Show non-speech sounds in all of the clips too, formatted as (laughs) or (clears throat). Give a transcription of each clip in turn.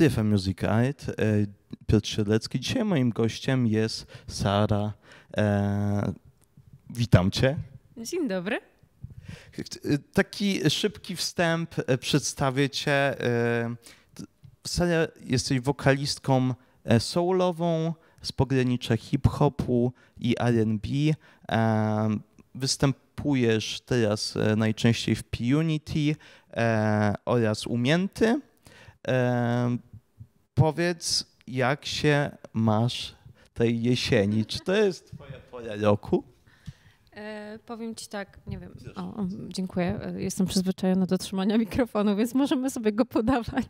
Syfa Music Art, e, Piotr Siedlecki. Dzisiaj moim gościem jest Sara. E, witam cię. Dzień dobry. E, taki szybki wstęp, przedstawię cię. Sara, jesteś wokalistką soulową z pogranicza hip-hopu i R&B. Występujesz teraz najczęściej w P-Unity oraz Umięty powiedz, jak się masz tej jesieni? Czy to jest twoja pora roku? E, powiem ci tak, nie wiem. O, dziękuję. E, jestem przyzwyczajona do trzymania mikrofonu, więc możemy sobie go podawać.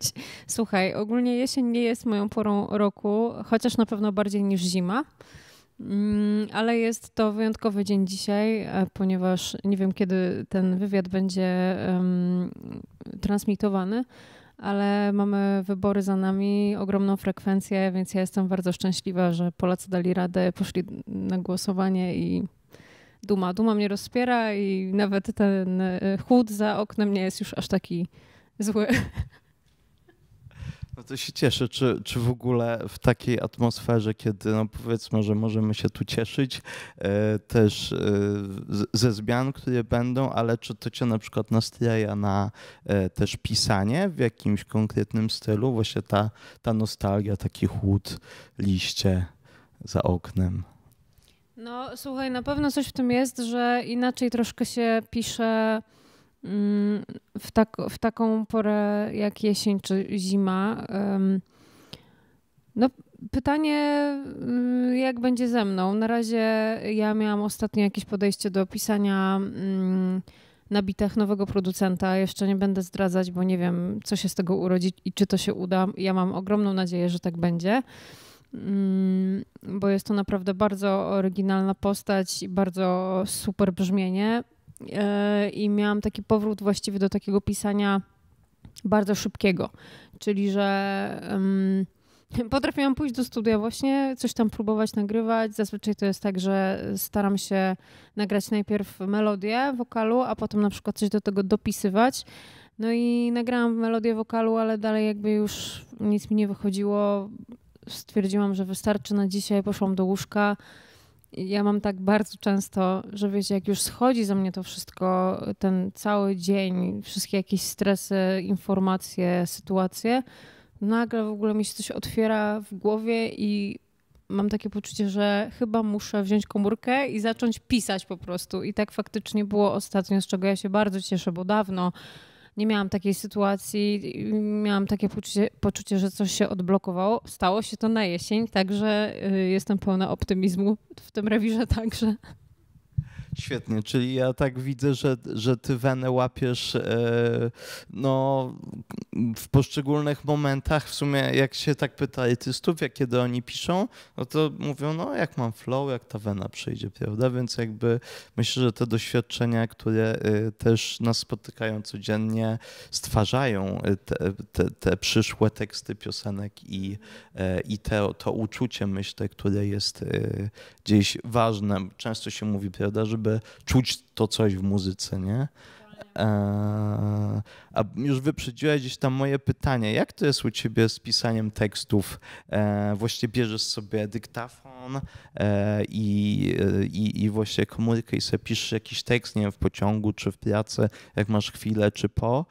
Słuchaj, ogólnie jesień nie jest moją porą roku, chociaż na pewno bardziej niż zima. Mm, ale jest to wyjątkowy dzień dzisiaj, e, ponieważ nie wiem, kiedy ten wywiad będzie um, transmitowany ale mamy wybory za nami, ogromną frekwencję, więc ja jestem bardzo szczęśliwa, że Polacy dali radę, poszli na głosowanie i duma. Duma mnie rozpiera i nawet ten e, chłód za oknem nie jest już aż taki zły. Bardzo się cieszę, czy, czy w ogóle w takiej atmosferze, kiedy no powiedzmy, że możemy się tu cieszyć e, też e, ze zmian, które będą, ale czy to cię na przykład nastraja na e, też pisanie w jakimś konkretnym stylu, właśnie ta, ta nostalgia, taki chłód, liście za oknem? No słuchaj, na pewno coś w tym jest, że inaczej troszkę się pisze w, tak, w taką porę jak jesień czy zima. No, pytanie, y, jak będzie ze mną. Na razie ja miałam ostatnio jakieś podejście do pisania mm, na bitach nowego producenta. Jeszcze nie będę zdradzać, bo nie wiem, co się z tego urodzi i czy to się uda. Ja mam ogromną nadzieję, że tak będzie. Mm, bo jest to naprawdę bardzo oryginalna postać i bardzo super brzmienie. E, i miałam taki powrót właściwie do takiego pisania bardzo szybkiego, czyli że um, (laughs) potrafiłam pójść do studia właśnie, coś tam próbować nagrywać. Zazwyczaj to jest tak, że staram się nagrać najpierw melodię wokalu, a potem na przykład coś do tego dopisywać. No i nagrałam melodię wokalu, ale dalej jakby już nic mi nie wychodziło. Stwierdziłam, że wystarczy na dzisiaj, poszłam do łóżka ja mam tak bardzo często, że wiecie, jak już schodzi ze mnie to wszystko, ten cały dzień, wszystkie jakieś stresy, informacje, sytuacje, nagle w ogóle mi się coś otwiera w głowie i mam takie poczucie, że chyba muszę wziąć komórkę i zacząć pisać po prostu. I tak faktycznie było ostatnio, z czego ja się bardzo cieszę, bo dawno nie miałam takiej sytuacji, miałam takie poczucie, poczucie, że coś się odblokowało. Stało się to na jesień, także y, jestem pełna optymizmu w tym rewirze także. Świetnie, czyli ja tak widzę, że, że ty wenę łapiesz e, no, w poszczególnych momentach. W sumie jak się tak pyta etyzów, jak kiedy oni piszą, no to mówią, no jak mam flow, jak ta wena przyjdzie, prawda? Więc jakby myślę, że te doświadczenia, które e, też nas spotykają codziennie, stwarzają e, te, te, te przyszłe teksty piosenek i, i te, to uczucie, myślę, które jest gdzieś ważne. Często się mówi, prawda, że żeby czuć to coś w muzyce, nie? E, a już wyprzedziłeś gdzieś tam moje pytanie. Jak to jest u ciebie z pisaniem tekstów? E, właśnie bierzesz sobie dyktafon e, i, i, i właśnie komórkę i sobie piszesz jakiś tekst, nie wiem, w pociągu czy w pracy, jak masz chwilę czy po.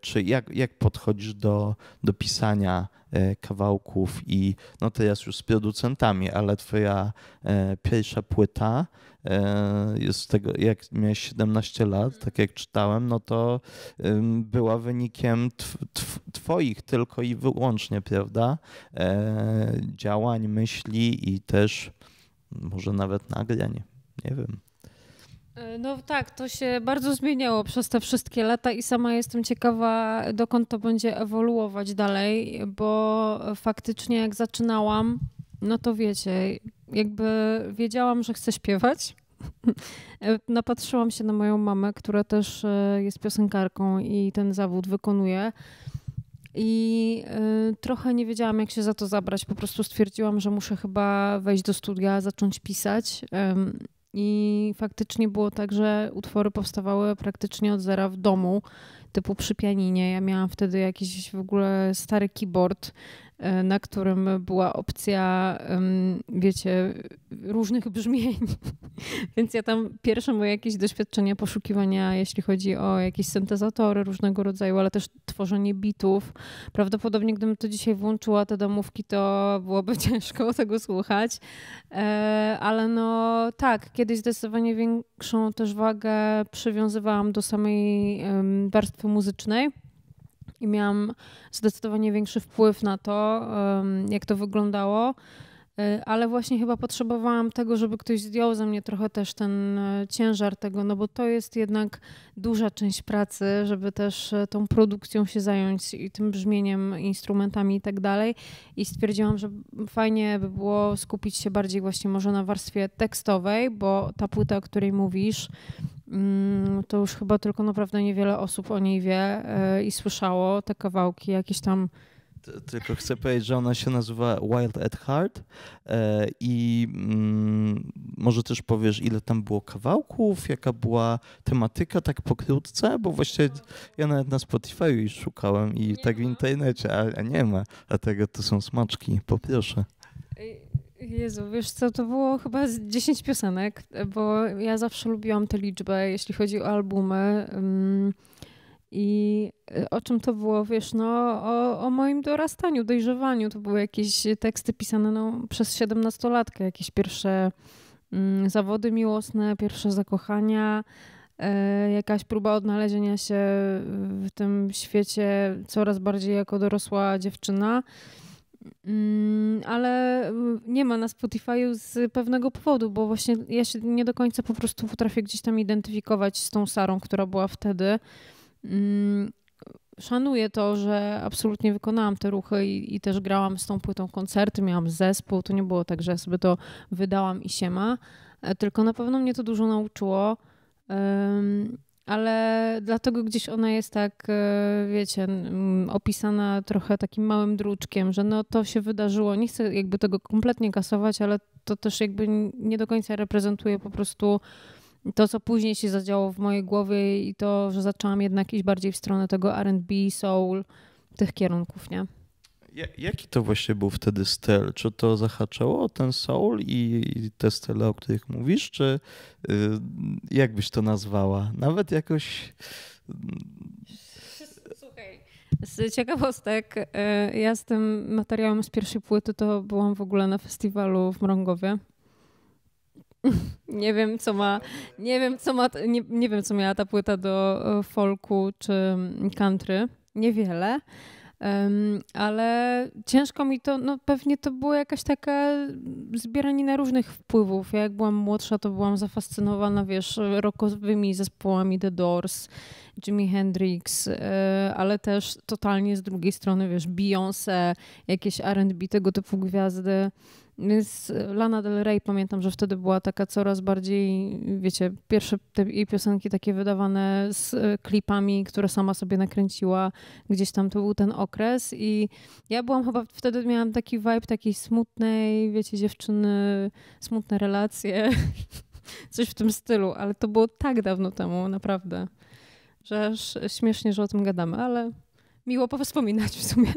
Czy jak, jak podchodzisz do, do pisania kawałków i no teraz już z producentami, ale twoja pierwsza płyta E, jest tego, jak miałeś 17 lat, tak jak czytałem, no to była wynikiem tw, tw, twoich tylko i wyłącznie, prawda? E, działań, myśli i też może nawet nagrań, nie wiem. E, no tak, to się bardzo zmieniało przez te wszystkie lata i sama jestem ciekawa, dokąd to będzie ewoluować dalej, bo faktycznie jak zaczynałam, no to wiecie, jakby wiedziałam, że chcę śpiewać. (laughs) Napatrzyłam się na moją mamę, która też e, jest piosenkarką i ten zawód wykonuje. I e, trochę nie wiedziałam, jak się za to zabrać. Po prostu stwierdziłam, że muszę chyba wejść do studia, zacząć pisać. I faktycznie było tak, że utwory powstawały praktycznie od zera w domu, typu przy pianinie. Ja miałam wtedy jakiś w ogóle stary keyboard E, na którym była opcja, wiecie, różnych brzmień. (laughs) Więc ja tam pierwsze moje jakieś doświadczenia poszukiwania, jeśli chodzi o jakieś syntezatory różnego rodzaju, ale też tworzenie bitów. Prawdopodobnie gdybym to dzisiaj włączyła, te domówki, to byłoby (laughs) ciężko tego słuchać. E, ale no tak, kiedyś zdecydowanie większą też wagę przywiązywałam do samej warstwy muzycznej i miałam zdecydowanie większy wpływ na to, jak to wyglądało. Y, ale właśnie chyba potrzebowałam tego, żeby ktoś zdjął ze mnie trochę też ten e, ciężar tego, no bo to jest jednak duża część pracy, żeby też e, tą produkcją się zająć i tym brzmieniem, instrumentami i tak dalej. I stwierdziłam, że fajnie by było skupić się bardziej właśnie może na warstwie tekstowej, bo ta płyta, o której mówisz, Mm, to już chyba tylko naprawdę niewiele osób o niej wie e, i słyszało te kawałki jakieś tam. Tylko chcę powiedzieć, że ona się nazywa Wild at Heart e, i mm, może też powiesz, ile tam było kawałków, jaka była tematyka, tak pokrótce, bo właśnie ja nawet na Spotify już szukałem i nie tak w internecie, a, a nie ma, dlatego to są smaczki, poproszę. Y, Jezu, wiesz co, to było chyba 10 piosenek, bo ja zawsze lubiłam tę liczbę, jeśli chodzi o albumy. Mm, I y, o czym to było, wiesz, no o, o moim dorastaniu, dojrzewaniu. To były jakieś teksty pisane no, przez 17-latkę, jakieś pierwsze mm, zawody miłosne, pierwsze zakochania, y, jakaś próba odnalezienia się w tym świecie coraz bardziej jako dorosła dziewczyna. Mm, ale y, nie ma na Spotify'u z pewnego powodu, bo właśnie ja się nie do końca po prostu potrafię gdzieś tam identyfikować z tą Sarą, która była wtedy. Mm, szanuję to, że absolutnie wykonałam te ruchy i, i też grałam z tą płytą koncerty, miałam zespół, to nie było tak, że sobie to wydałam i siema, e, tylko na pewno mnie to dużo nauczyło ale dlatego gdzieś ona jest tak, e, wiecie, opisana trochę takim małym druczkiem, że no to się wydarzyło. Nie chcę jakby tego kompletnie kasować, ale to też jakby nie do końca reprezentuje po prostu to, co później się zadziało w mojej głowie i to, że zaczęłam jednak iść bardziej w stronę tego RB, soul, tych kierunków, nie? Jaki to właśnie był wtedy styl? Czy to zahaczało ten soul i te style, o których mówisz, czy y, jak byś to nazwała? Nawet jakoś... Słuchaj, z ciekawostek, y, ja z tym materiałem z pierwszej płyty to byłam w ogóle na festiwalu w Mrągowie. (laughs) nie wiem, co ma, nie wiem, co ma, nie, nie wiem, co miała ta płyta do y, folku czy country. Niewiele. Um, ale ciężko mi to, no pewnie to było jakaś taka na różnych wpływów. Ja jak byłam młodsza, to byłam zafascynowana, wiesz, rockowymi zespołami The Doors, Jimi Hendrix, e, ale też totalnie z drugiej strony, wiesz, Beyoncé, jakieś R&B, tego typu gwiazdy. Więc Lana Del Rey pamiętam, że wtedy była taka coraz bardziej, wiecie, pierwsze jej piosenki takie wydawane z e, klipami, które sama sobie nakręciła. Gdzieś tam to był ten okres i ja byłam chyba, wtedy miałam taki vibe takiej smutnej, wiecie, dziewczyny, smutne relacje, (laughs) coś w tym stylu, ale to było tak dawno temu, naprawdę, że aż śmiesznie, że o tym gadamy, ale miło powspominać w sumie.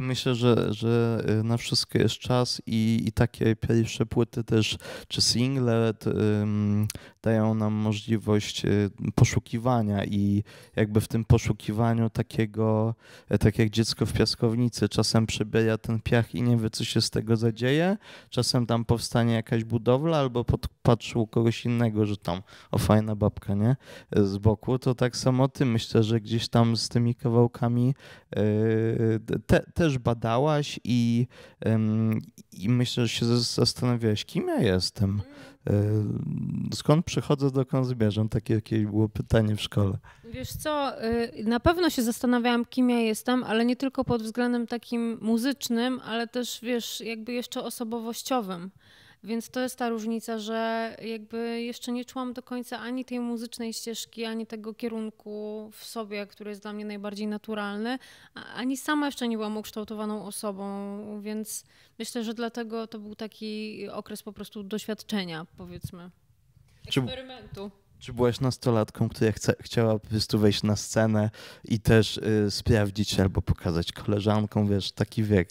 Myślę, że, że y, na wszystko jest czas i, i takie pierwsze płyty też, czy single dają nam możliwość y, poszukiwania i jakby w tym poszukiwaniu takiego, e, tak jak dziecko w piaskownicy, czasem przebiera ten piach i nie wie, co się z tego zadzieje, czasem tam powstanie jakaś budowla albo podpatrzył kogoś innego, że tam, o fajna babka, nie? E, z boku, to tak samo ty, myślę, że gdzieś tam z tymi kawałkami e, te, też też badałaś i, i myślę, że się zastanawiałaś, kim ja jestem. E, skąd przychodzę, dokąd zmierzam? Takie jakieś było pytanie w szkole. Wiesz co, y, na pewno się zastanawiałam, kim ja jestem, ale nie tylko pod względem takim muzycznym, ale też, wiesz, jakby jeszcze osobowościowym. Więc to jest ta różnica, że jakby jeszcze nie czułam do końca ani tej muzycznej ścieżki, ani tego kierunku w sobie, który jest dla mnie najbardziej naturalny, ani sama jeszcze nie byłam ukształtowaną osobą, więc myślę, że dlatego to był taki okres po prostu doświadczenia, powiedzmy. Eksperymentu. Czy, byłaś nastolatką, która chce, chciała po prostu wejść na scenę i też y, sprawdzić albo pokazać koleżankom, wiesz, taki wiek?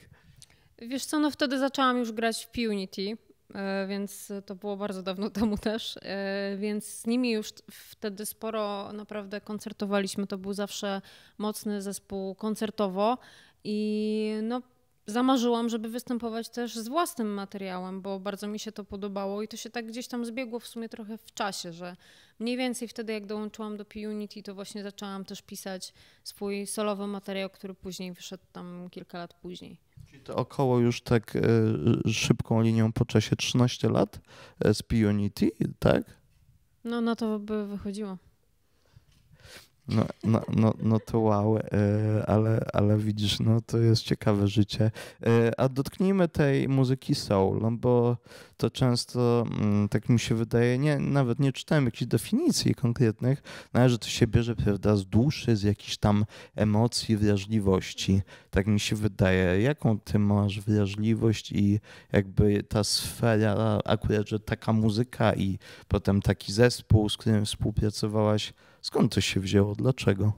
Wiesz co, no wtedy zaczęłam już grać w Punity, E, więc to było bardzo dawno temu też, e, więc z nimi już wtedy sporo naprawdę koncertowaliśmy. To był zawsze mocny zespół koncertowo i no zamarzyłam, żeby występować też z własnym materiałem, bo bardzo mi się to podobało i to się tak gdzieś tam zbiegło w sumie trochę w czasie, że mniej więcej wtedy jak dołączyłam do P-Unity, to właśnie zaczęłam też pisać swój solowy materiał, który później wyszedł tam kilka lat później to około już tak e, szybką linią po czasie 13 lat e, z Pionity, tak? No na to by wychodziło. No, no, no, no to wow, e, ale, ale widzisz, no to jest ciekawe życie. E, a dotknijmy tej muzyki soul, no bo to często, mm, tak mi się wydaje, nie, nawet nie czytałem jakichś definicji konkretnych, no, że to się bierze prawda, z duszy, z jakichś tam emocji, wrażliwości. Tak mi się wydaje. Jaką ty masz wrażliwość i jakby ta sfera, akurat, że taka muzyka i potem taki zespół, z którym współpracowałaś, Skąd to się wzięło? Dlaczego?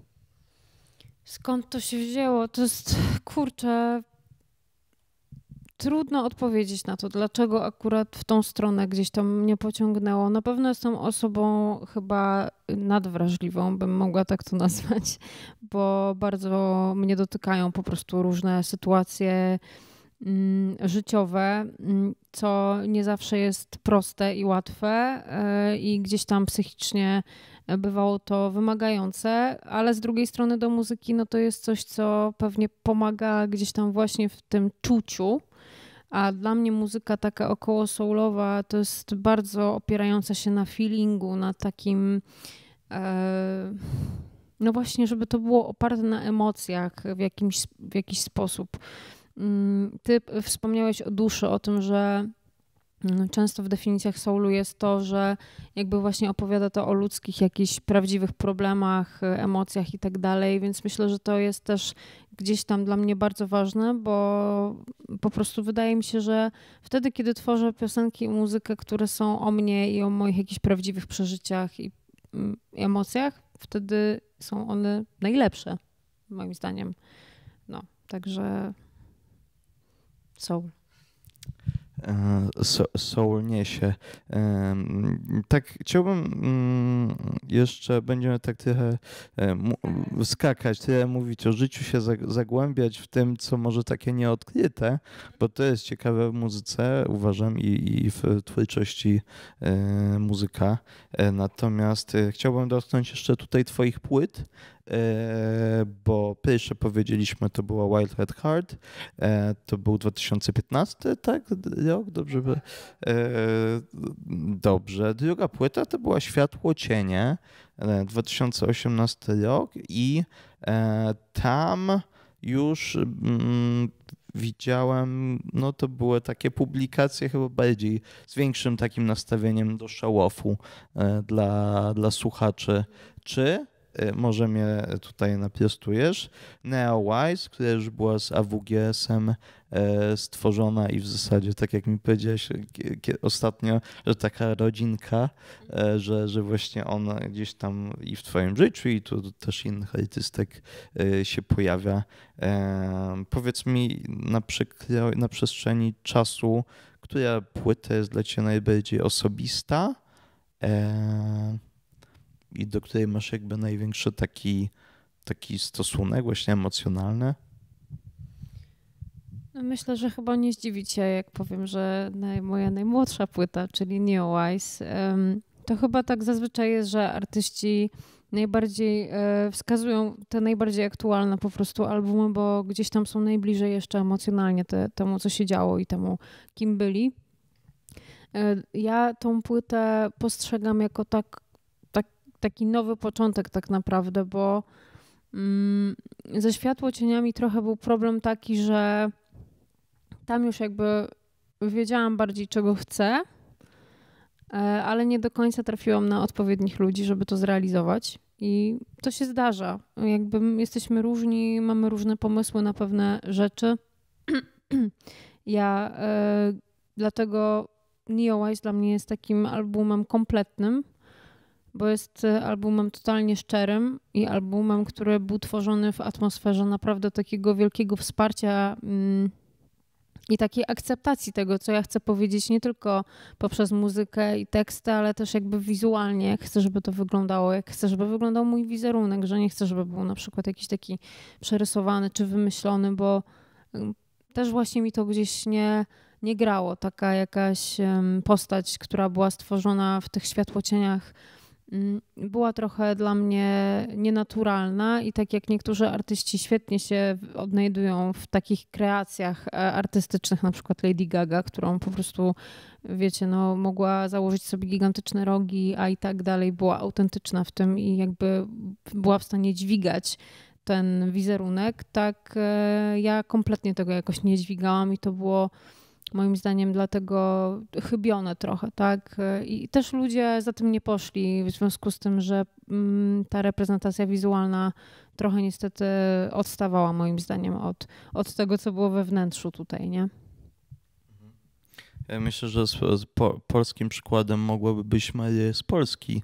Skąd to się wzięło? To jest kurczę. Trudno odpowiedzieć na to, dlaczego akurat w tą stronę gdzieś tam mnie pociągnęło. Na pewno jestem osobą chyba nadwrażliwą, bym mogła tak to nazwać, bo bardzo mnie dotykają po prostu różne sytuacje mm, życiowe, mm, co nie zawsze jest proste i łatwe, e, i gdzieś tam psychicznie bywało to wymagające, ale z drugiej strony do muzyki no to jest coś, co pewnie pomaga gdzieś tam właśnie w tym czuciu. A dla mnie muzyka taka około soulowa to jest bardzo opierająca się na feelingu, na takim. E, no właśnie, żeby to było oparte na emocjach w, jakimś, w jakiś sposób. Mm, ty wspomniałeś o duszy, o tym, że Mm, często w definicjach soulu jest to, że jakby właśnie opowiada to o ludzkich jakichś prawdziwych problemach, e, emocjach i tak dalej, więc myślę, że to jest też gdzieś tam dla mnie bardzo ważne, bo po prostu wydaje mi się, że wtedy, kiedy tworzę piosenki i muzykę, które są o mnie i o moich jakichś prawdziwych przeżyciach i mm, emocjach, wtedy są one najlepsze, moim zdaniem. No, także soul. E, soul niesie. E, mm, tak, chciałbym mm, jeszcze, będziemy tak trochę e, skakać, tyle mówić o życiu, się zagłębiać w tym, co może takie nieodkryte, bo to jest ciekawe w muzyce, uważam, i, w twórczości muzyka. Natomiast chciałbym dotknąć jeszcze tutaj Twoich płyt E, bo pierwsze powiedzieliśmy, to była Wild Red Hard, e, to był 2015, tak? Rok, dobrze by... E, dobrze. Druga płyta to była Światło Cienie, 2018 rok i tam już mm, widziałem, no to były takie publikacje chyba bardziej z większym takim nastawieniem do show dla, dla słuchaczy. Czy Y, może mnie tutaj Neo Wise, która już była z AWGS-em y, stworzona i w zasadzie, tak jak mi powiedziałeś y, ostatnio, że taka rodzinka, że, że właśnie ona gdzieś tam i w twoim życiu i tu też innych artystek się pojawia. Powiedz mi na, na przestrzeni czasu, która płyta jest dla ciebie najbardziej osobista? Eee i do której masz jakby największy taki, taki stosunek właśnie emocjonalny? No myślę, że chyba nie się, jak powiem, że moja najmłodsza płyta, czyli Neowise, to chyba tak zazwyczaj jest, że artyści najbardziej e, wskazują te najbardziej aktualne po prostu albumy, bo gdzieś tam są najbliżej jeszcze emocjonalnie te, temu, co się działo i temu, kim byli. E, ja tą płytę postrzegam jako tak taki nowy początek tak naprawdę, bo mm, ze światło cieniami trochę był problem taki, że tam już jakby wiedziałam bardziej, czego chcę, e, ale nie do końca trafiłam na odpowiednich ludzi, żeby to zrealizować. I to się zdarza. Jakby jesteśmy różni, mamy różne pomysły na pewne rzeczy. (clears throat) ja y, dlatego Neowise dla mnie jest takim albumem kompletnym, bo jest y, albumem totalnie szczerym i albumem, który był tworzony w atmosferze naprawdę takiego wielkiego wsparcia mm, i takiej akceptacji tego, co ja chcę powiedzieć, nie tylko poprzez muzykę i teksty, ale też jakby wizualnie, jak chcę, żeby to wyglądało, jak chcę, żeby wyglądał mój wizerunek, że nie chcę, żeby był na przykład jakiś taki przerysowany czy wymyślony, bo też właśnie mi to gdzieś nie, nie grało. Taka jakaś postać, która była stworzona w tych światłocieniach Mm, była trochę dla mnie nienaturalna i tak jak niektórzy artyści świetnie się odnajdują w takich kreacjach e, artystycznych, na przykład Lady Gaga, którą po prostu, wiecie, no, mogła założyć sobie gigantyczne rogi, a i tak dalej była autentyczna w tym i jakby była w stanie dźwigać ten wizerunek, tak e, ja kompletnie tego jakoś nie dźwigałam i to było moim zdaniem dlatego chybione trochę, tak? I też ludzie za tym nie poszli, w związku z tym, że mm, ta reprezentacja wizualna trochę niestety odstawała moim zdaniem od, od tego, co było we wnętrzu tutaj, nie? Mhm. Ja myślę, że z, z po, polskim przykładem mogłaby być Maria z Polski.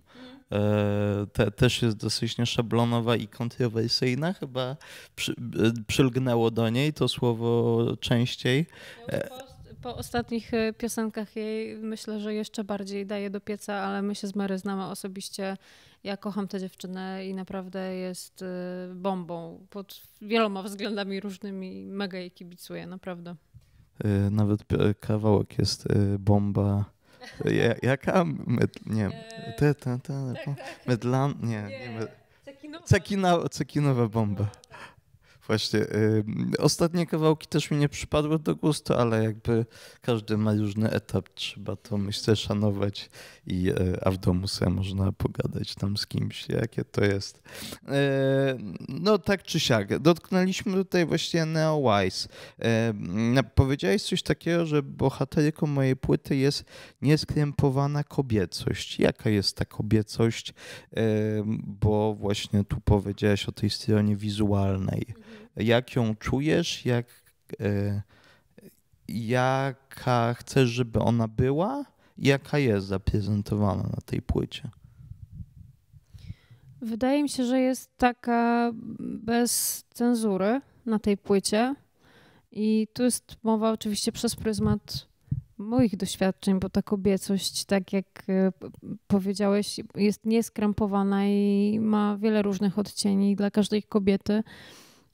E, te, też jest dosyć nieszablonowa i kontrowersyjna. Chyba przy, e, przylgnęło do niej to słowo częściej. E, po ostatnich e, piosenkach jej myślę, że jeszcze bardziej daje do pieca, ale my się z Mary znamy osobiście. Ja kocham tę dziewczynę i naprawdę jest e, bombą pod wieloma względami różnymi. Mega jej kibicuję, naprawdę. E, nawet kawałek jest bomba. Ja, jaka? Med, nie. Te, te, te, tak, tak. Medlan? Nie. nie. Cekinowa. Cekinowa bomba. Właśnie. Yy, ostatnie kawałki też mi nie przypadły do gustu, ale jakby każdy ma różny etap, trzeba to myślę szanować i yy, a w domu sobie można pogadać tam z kimś, jakie to jest. Yy, no tak czy siak. Dotknęliśmy tutaj właśnie Neo Wise. E, powiedziałeś coś takiego, że bohaterką mojej płyty jest nieskrępowana kobiecość. Jaka jest ta kobiecość? Bo właśnie tu powiedziałeś o tej stronie wizualnej. Mhm jak ją czujesz, jak, e, jaka chcesz, żeby ona była, jaka jest zaprezentowana na tej płycie. Wydaje mi się, że jest taka bez cenzury na tej płycie. I tu jest mowa oczywiście przez pryzmat moich doświadczeń, bo ta kobiecość, tak jak e, powiedziałeś, jest nieskrępowana i ma wiele różnych odcieni dla każdej kobiety.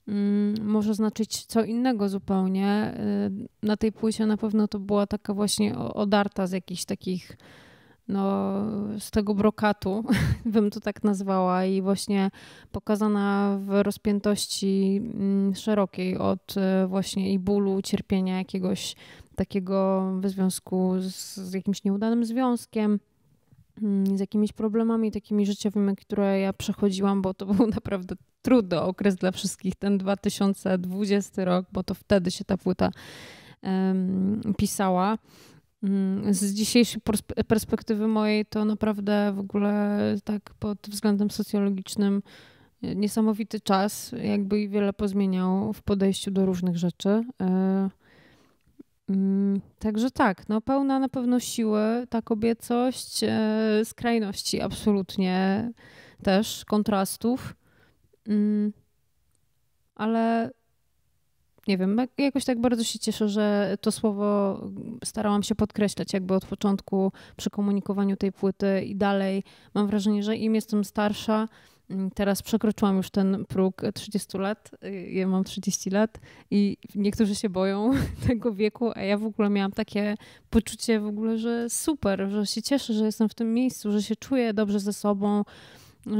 Mm, może znaczyć co innego zupełnie. Y, na tej płycie na pewno to była taka właśnie odarta z jakichś takich, no, z tego brokatu, (laughs) bym to tak nazwała, i właśnie pokazana w rozpiętości mm, szerokiej od y, właśnie i bólu, cierpienia jakiegoś takiego w związku z, z jakimś nieudanym związkiem Mm, z jakimiś problemami takimi życiowymi, które ja przechodziłam, bo to (laughs) był naprawdę trudny okres dla wszystkich, ten 2020 rok, bo to wtedy się ta płyta um, pisała. Mm, z dzisiejszej perspektywy mojej to naprawdę w ogóle tak pod względem socjologicznym e, niesamowity czas, jakby i wiele pozmieniał w podejściu do różnych rzeczy. E, Mm, także tak, no pełna na pewno siły, ta kobiecość, e, skrajności absolutnie też, kontrastów. Mm, ale nie wiem, jakoś tak bardzo się cieszę, że to słowo starałam się podkreślać jakby od początku przy komunikowaniu tej płyty i dalej. Mam wrażenie, że im jestem starsza, Mm, teraz przekroczyłam już ten próg 30 lat, y, ja mam 30 lat i niektórzy się boją (laughs) tego wieku, a ja w ogóle miałam takie poczucie w ogóle, że super, że się cieszę, że jestem w tym miejscu, że się czuję dobrze ze sobą,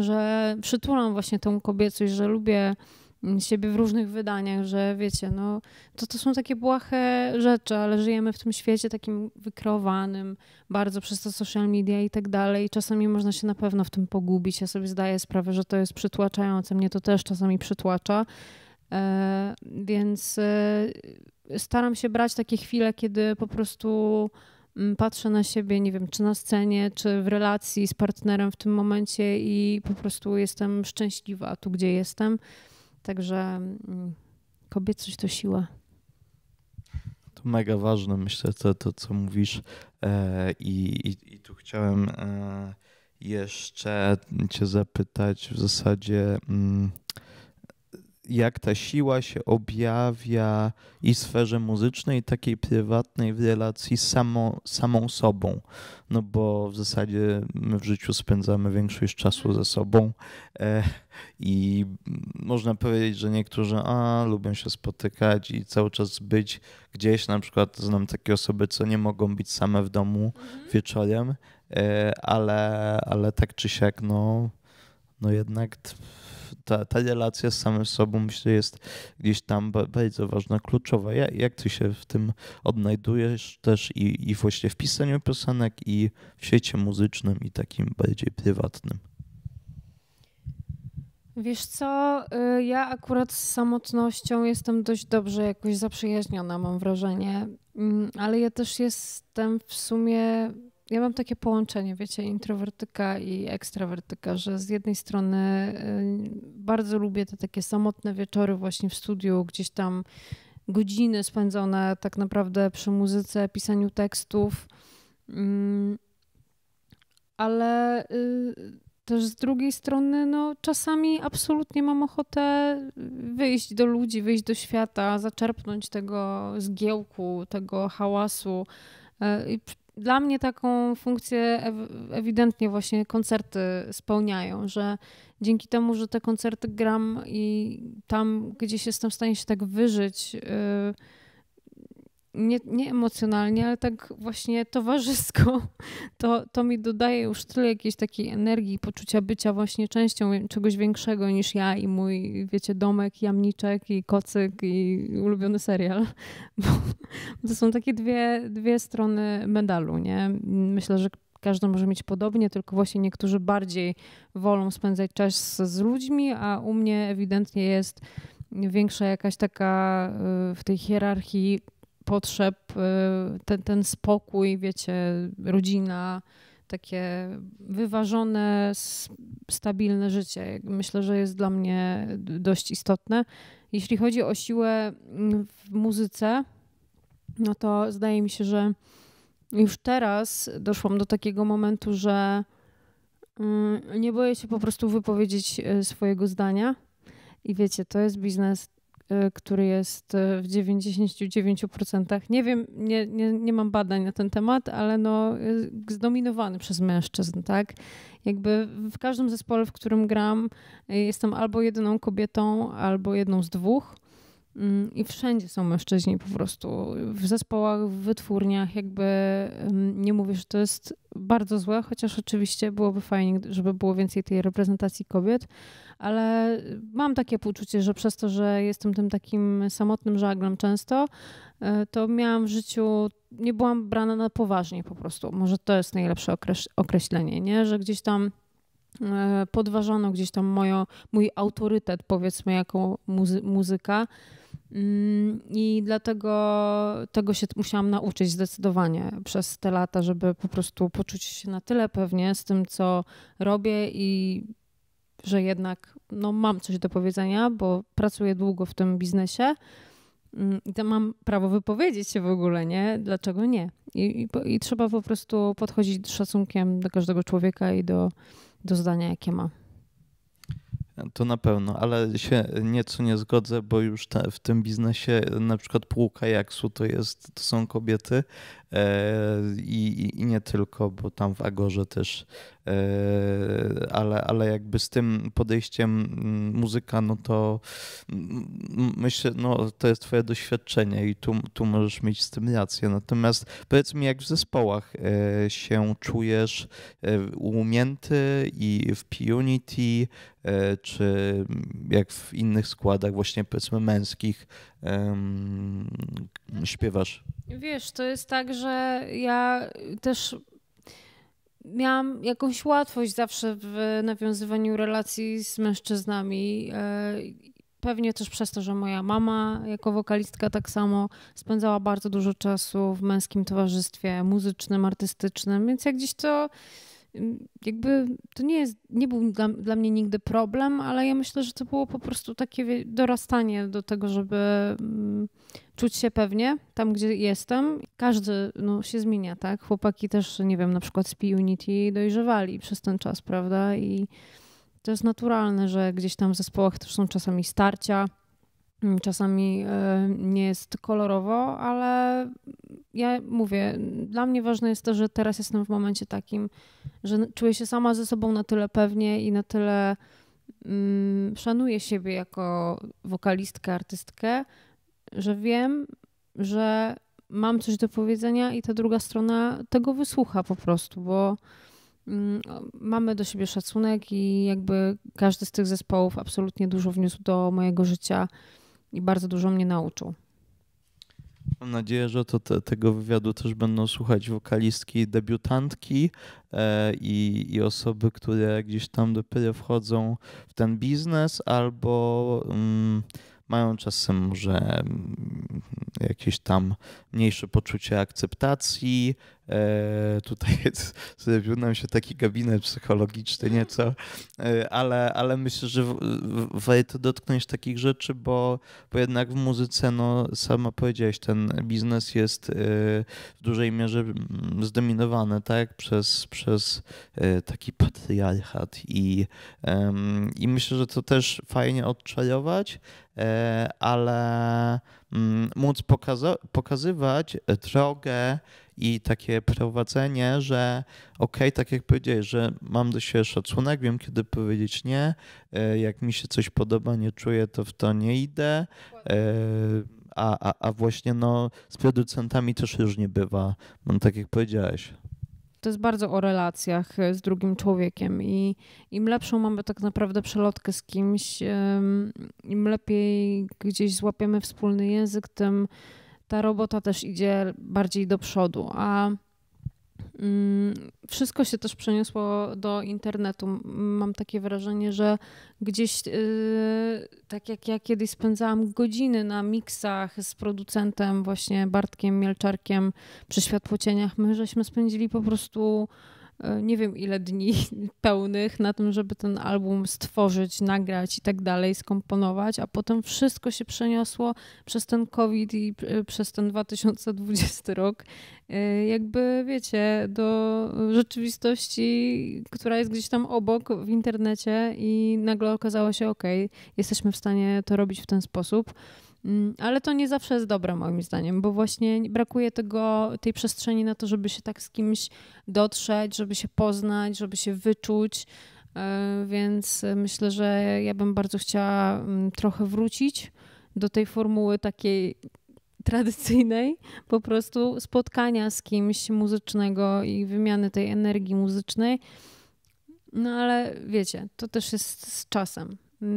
że przytulam właśnie tę kobiecość, że lubię siebie w różnych wydaniach, że wiecie, no to, to są takie błahe rzeczy, ale żyjemy w tym świecie takim wykreowanym bardzo przez to social media i tak dalej. Czasami można się na pewno w tym pogubić. Ja sobie zdaję sprawę, że to jest przytłaczające. Mnie to też czasami przytłacza. E, więc e, staram się brać takie chwile, kiedy po prostu mm, patrzę na siebie, nie wiem, czy na scenie, czy w relacji z partnerem w tym momencie i po prostu jestem szczęśliwa tu, gdzie jestem. Także mm, kobiecość to siła. To mega ważne, myślę, to, to co mówisz. E, I, i, i tu chciałem e, jeszcze Cię zapytać w zasadzie. Mm, jak ta siła się objawia i w sferze muzycznej, takiej prywatnej, w relacji samo, samą sobą. No bo w zasadzie my w życiu spędzamy większość czasu ze sobą e, i można powiedzieć, że niektórzy a, lubią się spotykać i cały czas być gdzieś. Na przykład znam takie osoby, co nie mogą być same w domu mhm. wieczorem, e, ale, ale tak czy siak, no, no jednak ta, ta relacja z samym sobą myślę jest gdzieś tam bardzo ważna, kluczowa. Jak, jak ty się w tym odnajdujesz też i, i właśnie w pisaniu piosenek i w świecie muzycznym i takim bardziej prywatnym? Wiesz co, y, ja akurat z samotnością jestem dość dobrze jakoś zaprzyjaźniona, mam wrażenie, mm, ale ja też jestem w sumie ja mam takie połączenie, wiecie, introwertyka i ekstrawertyka, że z jednej strony y, bardzo lubię te takie samotne wieczory właśnie w studiu, gdzieś tam godziny spędzone tak naprawdę przy muzyce, pisaniu tekstów. Mm, ale y, też z drugiej strony, no, czasami absolutnie mam ochotę wyjść do ludzi, wyjść do świata, zaczerpnąć tego zgiełku, tego hałasu. Y, I dla mnie taką funkcję ewidentnie właśnie koncerty spełniają, że dzięki temu, że te koncerty gram i tam gdzieś jestem w stanie się tak wyżyć. Yy, nie, nie emocjonalnie, ale tak właśnie towarzysko, (laughs) to, to mi dodaje już tyle jakiejś takiej energii, poczucia bycia właśnie częścią czegoś większego niż ja i mój, wiecie, domek, jamniczek i kocyk i ulubiony serial. (laughs) Bo to są takie dwie, dwie strony medalu, nie? Myślę, że każdy może mieć podobnie, tylko właśnie niektórzy bardziej wolą spędzać czas z ludźmi, a u mnie ewidentnie jest większa jakaś taka y, w tej hierarchii potrzeb, y, ten, ten spokój, wiecie, rodzina, takie wyważone, stabilne życie. Myślę, że jest dla mnie dość istotne. Jeśli chodzi o siłę mm, w muzyce, no to zdaje mi się, że już teraz doszłam do takiego momentu, że mm, nie boję się po prostu wypowiedzieć y, swojego zdania. I wiecie, to jest biznes, Y, który jest y, w 99%, nie wiem, nie, nie, nie mam badań na ten temat, ale no, y, zdominowany przez mężczyzn, tak? Jakby w każdym zespole, w którym gram, jestem albo jedyną kobietą, albo jedną z dwóch. Mm, I wszędzie są mężczyźni po prostu. W zespołach, w wytwórniach, jakby nie mówię, że to jest bardzo złe, chociaż oczywiście byłoby fajnie, żeby było więcej tej reprezentacji kobiet, ale mam takie poczucie, że przez to, że jestem tym takim samotnym żaglem często, e, to miałam w życiu, nie byłam brana na poważnie po prostu. Może to jest najlepsze określenie, nie? że gdzieś tam e, podważono gdzieś tam moją mój autorytet, powiedzmy, jako muzy- muzyka. Mm, I dlatego tego się musiałam nauczyć zdecydowanie przez te lata, żeby po prostu poczuć się na tyle pewnie z tym, co robię i że jednak no, mam coś do powiedzenia, bo pracuję długo w tym biznesie mm, i to mam prawo wypowiedzieć się w ogóle, nie? Dlaczego nie? I, i, i trzeba po prostu podchodzić z szacunkiem do każdego człowieka i do, do zdania, jakie ma. To na pewno, ale się nieco nie zgodzę, bo już te, w tym biznesie na przykład pół kajaksu to, jest, to są kobiety, i, i nie tylko, bo tam w Agorze też, e, ale, ale jakby z tym podejściem mm, muzyka, no to mm, mm, myślę, no to jest twoje doświadczenie i tu, tu możesz mieć z tym rację. Natomiast powiedz mi, jak w zespołach e, się czujesz e, umięty i w Unity, czy jak w innych składach, właśnie powiedzmy męskich, um, śpiewasz? Wiesz, to jest tak, że ja też miałam jakąś łatwość zawsze w nawiązywaniu relacji z mężczyznami. E, pewnie też przez to, że moja mama jako wokalistka tak samo spędzała bardzo dużo czasu w męskim towarzystwie muzycznym, artystycznym, więc jak gdzieś to jakby to nie jest, nie był dla, dla, mnie nigdy problem, ale ja myślę, że to było po prostu takie dorastanie do tego, żeby mm, czuć się pewnie tam, gdzie jestem. Każdy no, się zmienia, tak? Chłopaki też, nie wiem, na przykład z P-Unity dojrzewali przez ten czas, prawda? I to jest naturalne, że gdzieś tam w zespołach też są czasami starcia, Mm, czasami e, nie jest kolorowo, ale ja mówię, dla mnie ważne jest to, że teraz jestem w momencie takim, że czuję się sama ze sobą na tyle pewnie i na tyle mm, szanuję siebie jako wokalistkę, artystkę, że wiem, że mam coś do powiedzenia i ta druga strona tego wysłucha po prostu, bo mm, mamy do siebie szacunek i jakby każdy z tych zespołów absolutnie dużo wniósł do mojego życia i bardzo dużo mnie nauczył. Mam nadzieję, że to te, tego wywiadu też będą słuchać wokalistki, debiutantki e, i, i, osoby, które gdzieś tam dopiero wchodzą w ten biznes albo mm, mają czasem może mm, jakieś tam mniejsze poczucie akceptacji, E, tutaj (laughs) zrobił nam się taki gabinet psychologiczny nieco, e, ale, ale myślę, że warto dotknąć takich rzeczy, bo, bo jednak w muzyce, no sama powiedziałeś, ten biznes jest e, w dużej mierze zdominowany tak, przez, przez taki patriarchat i, i myślę, że to też fajnie odczarować, E, ale mm, móc pokaza pokazywać drogę i takie prowadzenie, że okej, okay, tak jak powiedziałeś, że mam do siebie szacunek, wiem kiedy powiedzieć nie, e, jak mi się coś podoba, nie czuję, to w to nie idę. E, a, a, a właśnie no, z producentami też już nie bywa, mam no, tak jak powiedziałeś to jest bardzo o relacjach e, z drugim człowiekiem i im lepszą mamy tak naprawdę przelotkę z kimś, im lepiej gdzieś złapiemy wspólny język, tym ta robota też idzie bardziej do przodu. A Mm, wszystko się też przeniosło do internetu. Mam takie wrażenie, że gdzieś y, tak jak ja kiedyś spędzałam godziny na miksach z producentem właśnie Bartkiem Mielczarkiem przy światłocieniach, my żeśmy spędzili po prostu E, nie wiem ile dni (laughs) pełnych na tym, żeby ten album stworzyć, nagrać i tak dalej, skomponować, a potem wszystko się przeniosło przez ten COVID i e, przez ten 2020 rok, e, jakby wiecie, do rzeczywistości, która jest gdzieś tam obok w internecie i nagle okazało się, ok, jesteśmy w stanie to robić w ten sposób. Mm, ale to nie zawsze jest dobre moim zdaniem, bo właśnie brakuje tego, tej przestrzeni na to, żeby się tak z kimś dotrzeć, żeby się poznać, żeby się wyczuć. E, więc myślę, że ja bym bardzo chciała mm, trochę wrócić do tej formuły takiej tradycyjnej, po prostu spotkania z kimś muzycznego i wymiany tej energii muzycznej. No ale wiecie, to też jest z czasem.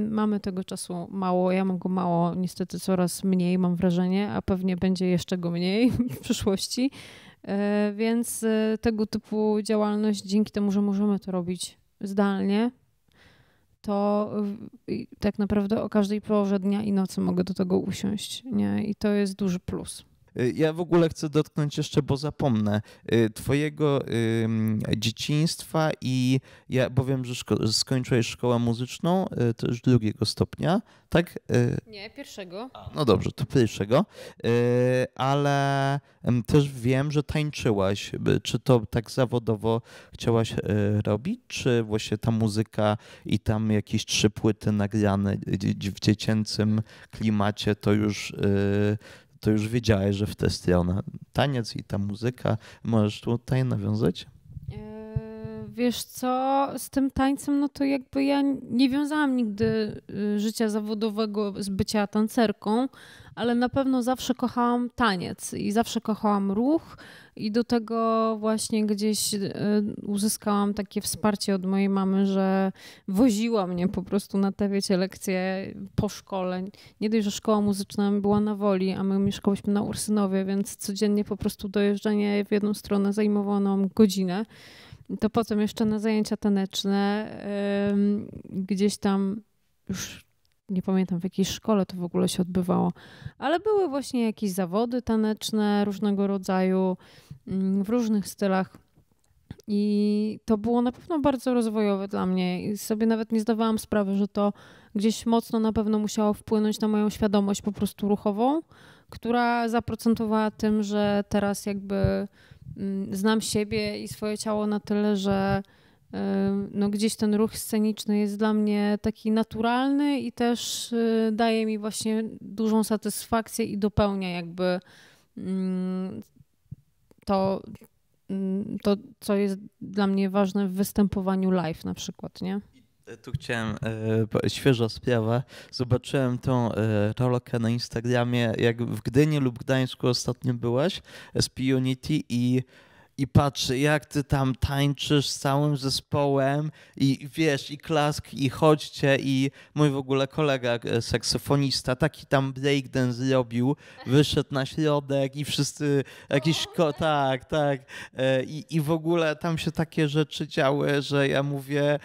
Mamy tego czasu mało, ja mam go mało, niestety coraz mniej mam wrażenie, a pewnie będzie jeszcze go mniej (laughs) w przyszłości. E, więc e, tego typu działalność, dzięki temu, że możemy to robić zdalnie, to tak naprawdę o każdej porze dnia i nocy mogę do tego usiąść. Nie? I to jest duży plus. Y, ja w ogóle chcę dotknąć jeszcze, bo zapomnę, y, twojego dzieciństwa i ja, bo wiem, że szko- skończyłeś szkołę muzyczną, y, to już drugiego stopnia, tak? Nie, pierwszego. No dobrze, to pierwszego, ale też wiem, że tańczyłaś. Czy to tak zawodowo chciałaś robić, czy właśnie ta muzyka i tam jakieś trzy płyty nagrane w dziecięcym klimacie to już to już wiedziałeś, że w tę stronę. Taniec i ta muzyka, możesz tutaj nawiązać? E, Wiesz co, z tym tańcem, no to jakby ja nie wiązałam nigdy y, życia zawodowego z bycia tancerką, ale na pewno zawsze kochałam taniec i zawsze kochałam ruch i do tego właśnie gdzieś y, uzyskałam takie wsparcie od mojej mamy, że woziła mnie po prostu na te, wiecie, lekcje po szkole. Nie dość, że szkoła muzyczna była na woli, a my mieszkałyśmy na Ursynowie, więc codziennie po prostu dojeżdżanie w jedną stronę zajmowało nam godzinę to potem jeszcze na zajęcia taneczne gdzieś tam już nie pamiętam w jakiej szkole to w ogóle się odbywało, ale były właśnie jakieś zawody taneczne różnego rodzaju, mm, w różnych stylach. I to było na pewno bardzo rozwojowe dla mnie. I sobie nawet nie zdawałam sprawy, że to gdzieś mocno na pewno musiało wpłynąć na moją świadomość po prostu ruchową, która zaprocentowała tym, że teraz jakby Mm, znam siebie i swoje ciało na tyle, że y, no gdzieś ten ruch sceniczny jest dla mnie taki naturalny i też y, daje mi właśnie dużą satysfakcję i dopełnia jakby mm, to, mm, to co jest dla mnie ważne w występowaniu live na przykład, nie? tu chciałem, e, świeża sprawa, zobaczyłem tą e, rolkę na Instagramie, jak w Gdyni lub Gdańsku ostatnio byłaś z Unity i i patrzy, jak ty tam tańczysz z całym zespołem i wiesz, i klask, i chodźcie, i mój w ogóle kolega e, saksofonista taki tam breakdance zrobił, wyszedł na środek i wszyscy jakiś, ko tak, tak, tak e, i, i w ogóle tam się takie rzeczy działy, że ja mówię,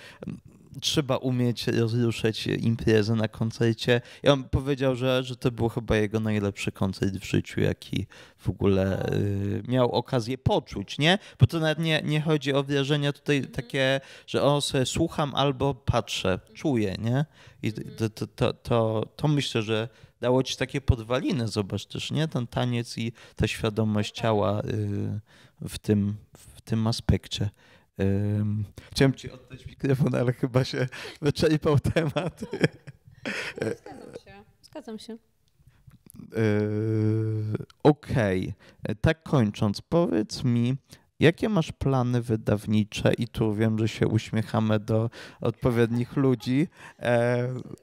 trzeba umieć rozruszać imprezę na koncercie. I on powiedział, że, że to był chyba jego najlepszy koncert w życiu, jaki w ogóle y, miał okazję poczuć, nie? Bo to nawet nie, nie chodzi o wrażenia tutaj mhm. takie, że o, sobie słucham albo patrzę, mhm. czuję, nie? I mhm. to, to, to, to, to myślę, że dało ci takie podwaliny, zobacz też, nie? Ten taniec i ta świadomość no tak. ciała y, w tym, w tym aspekcie. Um, chciałem ci oddać mikrofon, ale chyba się wyczerpał temat. No, (laughs) e, zgadzam się. Zgadzam się. E, okej, okay. E, tak kończąc, powiedz mi, jakie masz plany wydawnicze? I tu wiem, że się uśmiechamy do odpowiednich ludzi.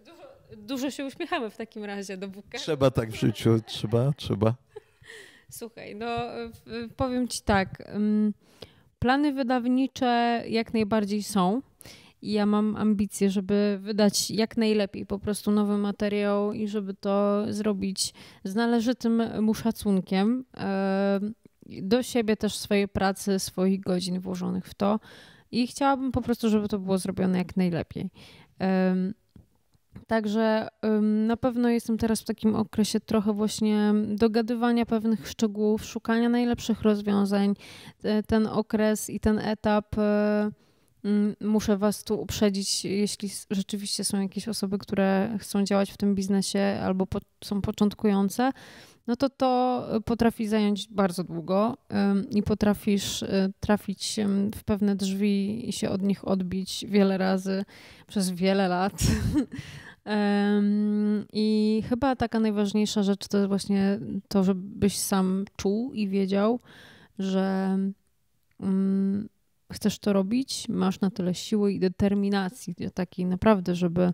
Dużo, dużo się uśmiechamy w takim razie do Buka. Trzeba tak w życiu, trzeba, trzeba. (laughs) Słuchaj, no powiem ci tak. Plany wydawnicze jak najbardziej są. Ja mam ambicje, żeby wydać jak najlepiej po prostu nowy materiał i żeby to zrobić z należytym mu szacunkiem e, do siebie też swojej pracy, swoich godzin włożonych w to i chciałabym po prostu, żeby to było zrobione jak najlepiej. Także na pewno jestem teraz w takim okresie trochę właśnie dogadywania pewnych szczegółów, szukania najlepszych rozwiązań. E, ten okres i ten etap. E, mm, muszę Was tu uprzedzić, jeśli rzeczywiście są jakieś osoby, które chcą działać w tym biznesie albo po, są początkujące, no to to e, potrafi zająć bardzo długo i potrafisz trafić w pewne drzwi i się od nich odbić wiele razy przez wiele lat. (laughs) I chyba taka najważniejsza rzecz to jest właśnie to, żebyś sam czuł i wiedział, że mm, chcesz to robić, masz na tyle siły i determinacji takiej naprawdę, żeby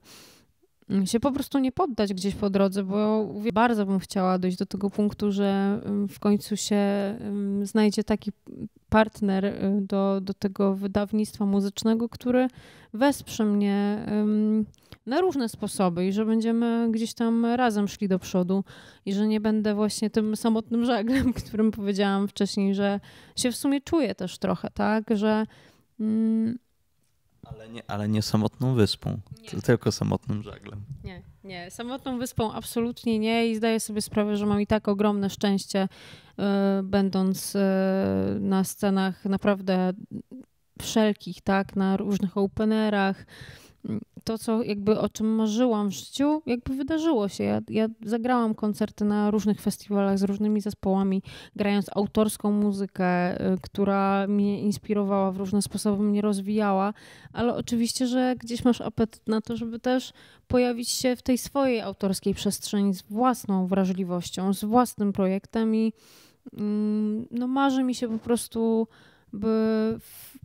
Mm, się po prostu nie poddać gdzieś po drodze, bo bardzo bym chciała dojść do tego punktu, że mm, w końcu się mm, znajdzie taki partner y, do, do tego wydawnictwa muzycznego, który wesprze mnie na różne sposoby i że będziemy gdzieś tam razem szli do przodu i że nie będę właśnie tym samotnym żaglem, (laughs) którym powiedziałam wcześniej, że się w sumie czuję też trochę, tak, że. Mm, ale nie, ale nie samotną wyspą, nie. tylko samotnym żaglem. Nie, nie, samotną wyspą absolutnie nie i zdaję sobie sprawę, że mam i tak ogromne szczęście, yy, będąc yy, na scenach naprawdę wszelkich, tak, na różnych openerach, to, co jakby o czym marzyłam w życiu, jakby wydarzyło się. Ja, ja zagrałam koncerty na różnych festiwalach z różnymi zespołami, grając autorską muzykę, y, która mnie inspirowała w różne sposoby, mnie rozwijała, ale oczywiście, że gdzieś masz apetyt na to, żeby też pojawić się w tej swojej autorskiej przestrzeni z własną wrażliwością, z własnym projektem i mm, no marzy mi się po prostu by w,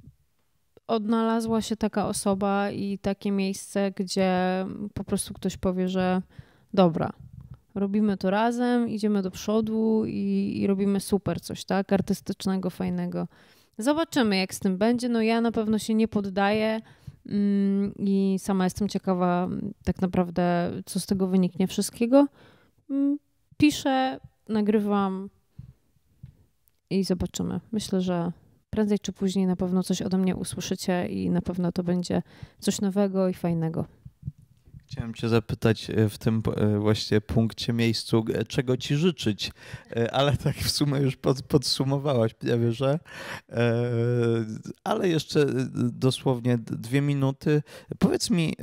odnalazła się taka osoba i takie miejsce, gdzie po prostu ktoś powie, że dobra, robimy to razem, idziemy do przodu i, i, robimy super coś, tak? Artystycznego, fajnego. Zobaczymy, jak z tym będzie. No ja na pewno się nie poddaję mm, i sama jestem ciekawa mm, tak naprawdę, co z tego wyniknie wszystkiego. Mm, piszę, nagrywam i zobaczymy. Myślę, że prędzej czy później na pewno coś ode mnie usłyszycie i na pewno to będzie coś nowego i fajnego. Chciałem Cię zapytać e, w tym e, właśnie punkcie, miejscu, czego Ci życzyć, e, ale (laughs) tak w sumie już pod, podsumowałaś prawie, że. Ale jeszcze dosłownie dwie minuty. Powiedz mi,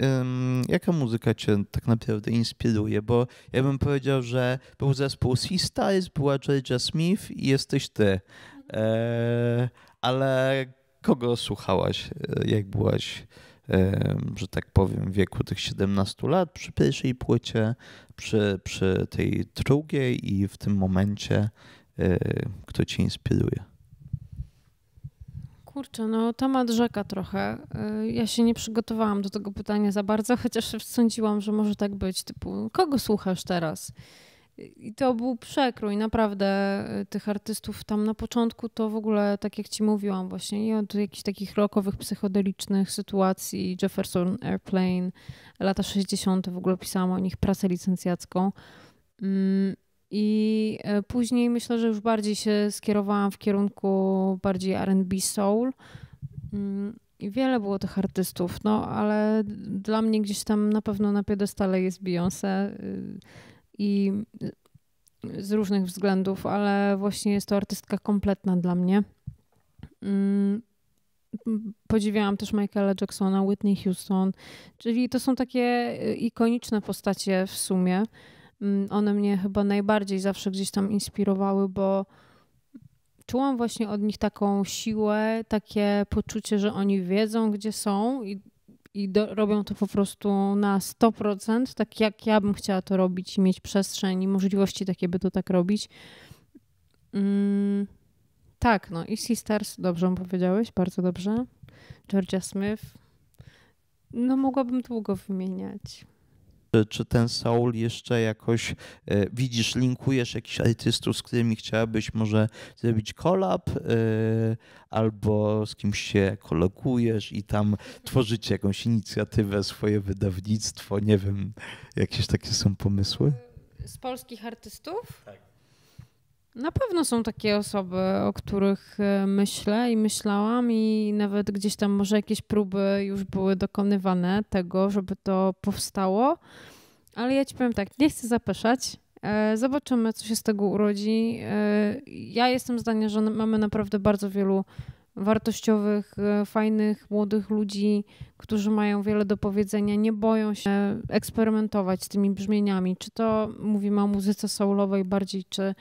jaka muzyka Cię tak naprawdę inspiruje? Bo ja bym powiedział, że był zespół Sea Stars, była Georgia Smith i jesteś Ty ale kogo słuchałaś, e, jak byłaś, e, że tak powiem, w wieku tych 17 lat, przy pierwszej płycie, przy, przy tej drugiej i w tym momencie, e, kto cię inspiruje? Kurczę, no temat rzeka trochę. Ja się nie przygotowałam do tego pytania za bardzo, (laughs) chociaż sądziłam, że może tak być, typu kogo słuchasz teraz? I to był przekrój naprawdę y, tych artystów tam na początku, to w ogóle, tak jak ci mówiłam właśnie, nie od jakichś takich rockowych, psychodelicznych sytuacji, Jefferson Airplane, lata 60. w ogóle pisałam o nich pracę licencjacką. Mm, I e, później myślę, że już bardziej się skierowałam w kierunku bardziej R&B soul. Mm, I wiele było tych artystów, no ale dla mnie gdzieś tam na pewno na piedestale jest Beyoncé y, i z różnych względów, ale właśnie jest to artystka kompletna dla mnie. Mm, podziwiałam też Michaela Jacksona, Whitney Houston, czyli to są takie y, ikoniczne postacie w sumie. Mm, one mnie chyba najbardziej zawsze gdzieś tam inspirowały, bo czułam właśnie od nich taką siłę, takie poczucie, że oni wiedzą, gdzie są i i do, robią to po prostu na 100%, tak jak ja bym chciała to robić i mieć przestrzeń i możliwości takie, by to tak robić. Mm, tak, no i Sisters, dobrze powiedziałeś, bardzo dobrze. Georgia Smith. No mogłabym długo wymieniać. Y, czy, ten Saul jeszcze jakoś y, widzisz, linkujesz jakichś artystów, z którymi chciałabyś może zrobić kolab, y, albo z kimś się kolokujesz i tam tworzycie jakąś inicjatywę, swoje wydawnictwo, nie wiem, jakieś takie są pomysły? Z polskich artystów? Tak. Na pewno są takie osoby, o których e, myślę i myślałam, i nawet gdzieś tam może jakieś próby już były dokonywane tego, żeby to powstało. Ale ja ci powiem tak, nie chcę zapeszać. E, zobaczymy, co się z tego urodzi. E, ja jestem zdania, że mamy naprawdę bardzo wielu wartościowych, fajnych, młodych ludzi, którzy mają wiele do powiedzenia, nie boją się eksperymentować z tymi brzmieniami. Czy to mówimy o muzyce soulowej bardziej, czy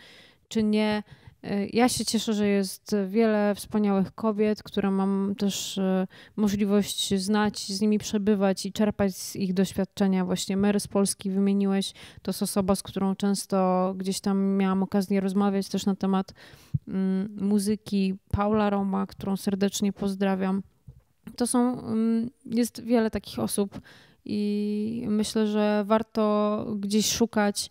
czy nie. E, ja się cieszę, że jest wiele wspaniałych kobiet, które mam też e, możliwość znać, z nimi przebywać i czerpać z ich doświadczenia. Właśnie Mary z Polski wymieniłeś, to jest osoba, z którą często gdzieś tam miałam okazję rozmawiać też na temat mm, muzyki. Paula Roma, którą serdecznie pozdrawiam. To są, mm, jest wiele takich osób i myślę, że warto gdzieś szukać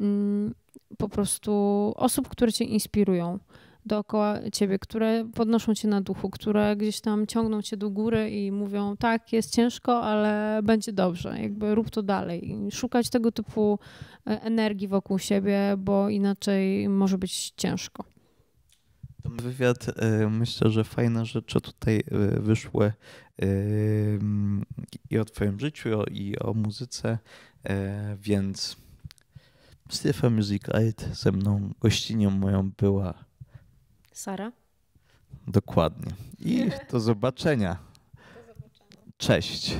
mm, po prostu osób, które cię inspirują dookoła ciebie, które podnoszą cię na duchu, które gdzieś tam ciągną cię do góry i mówią: Tak, jest ciężko, ale będzie dobrze, jakby rób to dalej. Szukać tego typu e, energii wokół siebie, bo inaczej może być ciężko. Ten wywiad, e, myślę, że fajne rzeczy tutaj e, wyszły i o Twoim życiu, i o muzyce, więc Strefa Music Aid ze mną, gościnią moją była... Sara? Dokładnie. I (laughs) do zobaczenia. Do zobaczenia. Cześć.